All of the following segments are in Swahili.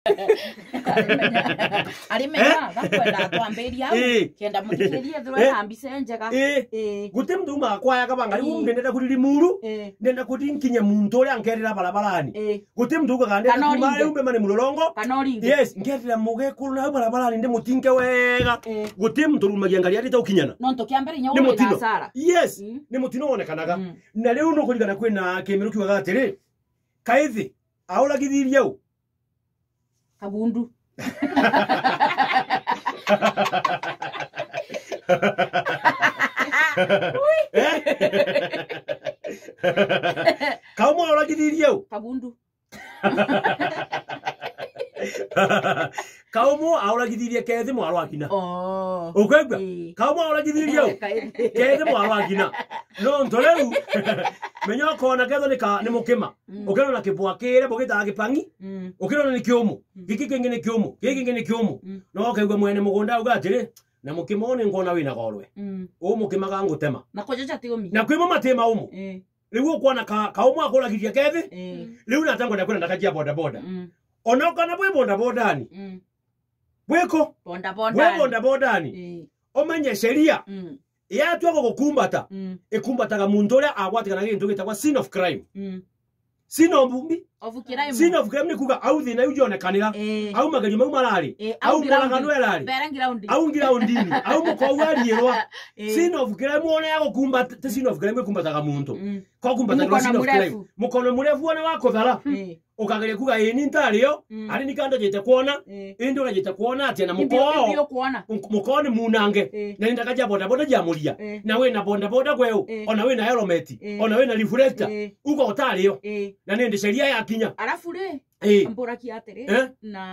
arimega eh? gakwenda twambiria eh. kenda muthikiririe thura ndenda kuriri muru ndenda kuti nkinye muntu uria nkerira barabarani guti mthu ugaga mulolongo yes ngerira mugekuru eh. hmm. hmm. na barabarani wega guti mthu rumagia ngari ari wonekanaga na riu kwina kimiru kiugaga kaithi auragithirie kabundu eh? lagi di u kabundu kaumo auragithirie kethi mwaro akina oh, ukaigua kaumo auragithirie u kethi mwaro akina no ntoriu menya ukona ketho nä må kä ma å kä rona kä bwa kä ni bå gä taga gä pangi å kä rona nä kä å må gä kä kä ngä nä kä å må gä kä ngä nä kä å må no okaigua mwene må gå nda auga atä rä na må kä ma å nä ngona wä na gorwe å må kä maga ngå tema na kwä mo matä ma å må rä u å kwana kaå må akå ragiria kethi rä u natangona kwä boda ndakakia bodaboda mm. ona å kana bwä bodabodani mm bwiko we bondabondani ee. omanye sheria mm. yatwaga gukumbata mm. ekumbataga muntu uria agwatikanaa gintu gitagwa sin of crime mm. sin of sina ovuka mni kuga eh. au magari mau marari e. au mulaga nwerari au ngira au muko warierwa e. Eh. sina ovukira muone yako kumba te sina ovukira mwe kumba taga muntu mm. ko kumba taga sina ovukira mukono murefu wana wako thala mm. kuga ini ntario mm. ari nikanda kuona e. indi unajete kuona atia na mukoo mukoo ni munange na ndaka ja boda boda jamuria e. na we na boda boda ona we na helmet ona we na reflector e. uko utario e. na nindi sheria yake kinya arabu rä hey. atä rä na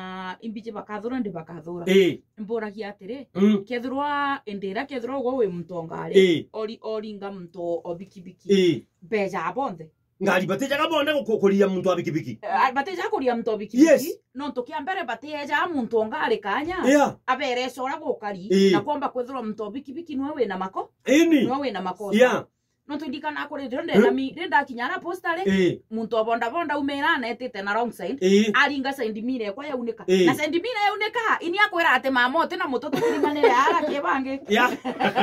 imbiji bakathå ra ndä bakathå ra hey. Eh. mbå ragia atä rä mm. kethirwa ndä ra kethirwa guo wä må tongarä hey. Eh. oringa må to othikithiki eh. mbeca bonthe ngari batijaga bonde kuria muntu abikibiki batijaga kuria muntu abikibiki yes. nontu kia mbere batijaga muntu ongari kanya yeah. abere cora gukari e. na kwamba kwethirwa muntu abikibiki we wina mako ini we wina mako yeah no twindikana kuri rio ndenda mi ndenda kinya na muntu obonda bonda umera netete na wrong side aringa side mire kwa yaunika na side mire yaunika ini akwira ati mama na mutoto kirimanire ara kibangi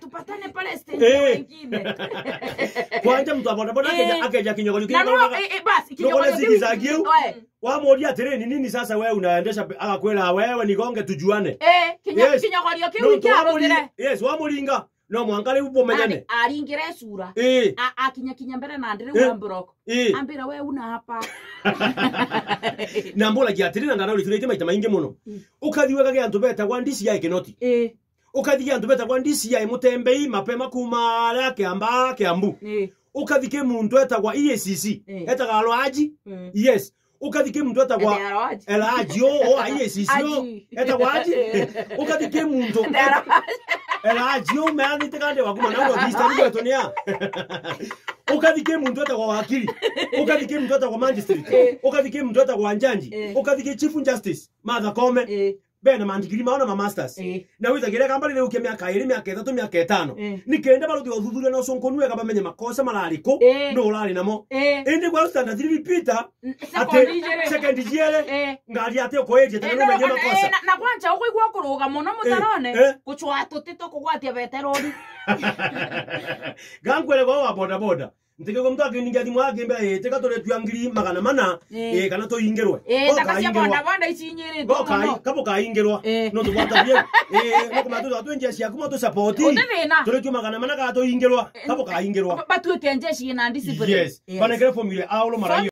tupatane pale stage eh. wengine kwanja mtu abodaboda akeja akeja kinyogonyo kinyo na eh, basi kinyogonyo kinyo za giu wamoria atiri ni nini sasa wewe unaendesha akakwela wewe nigonge tujuane eh kinyo yes. kinyogonyo kinyo no, kiarogere yes wamuringa no mwangale upo menyane aringire sura eh akinya kinya mbere na ndire eh. wambroko eh. ambira wewe una hapa na mbola giatirina ndana uliturite maita maingi muno ukathiwega giantu betagwa ndisi yake noti eh ukathi andu betagwa ndisi ya mutembei mapema kuma ala kiamba kiambu eh. Ee. ukathi ki mundu etagwa EACC eh. Ee. etaga alwaji eh. yes ukathi ki mundu etagwa elaji o o EACC o etagwa aji ukathi ki mundu elaji o meani tegande wakuma na ndo vista ni wetonia ukathikie muntu atagwa e wakili ukathikie muntu atagwa e magistrate ukathikie muntu atagwa e njanji ukathikie chief justice martha kome bena mandikiri mao na mamasters eh. na withagire kamba rä ukia mä aka ä rä mä aka ätatå mä aka ätano eh. nä kende barå thä othuthuria na å cånkånue kamba menye makosa mararä kå eh. no å rarä namo ende eh. kwa gwa standardripita atä sekendi njere ngari atä å kå ä tie tene menye makosa na gwanja å gå igua kå rå ga må no må tarone gå cwa tå tä tå kå gwatia beterori ntegeko mtu akiningani mwake mbera yete katore tuyangiri magana mana eh, eh kana to ingerwa eh takasi bonda bonda ichinyire to kai kapo kai ingerwa no to wata bien eh no kuma to to nje cia kuma to support tore tu magana mana ka to ingerwa eh, kapo kai ingerwa batu tenje shi na discipline yes banegere formula aulo marayo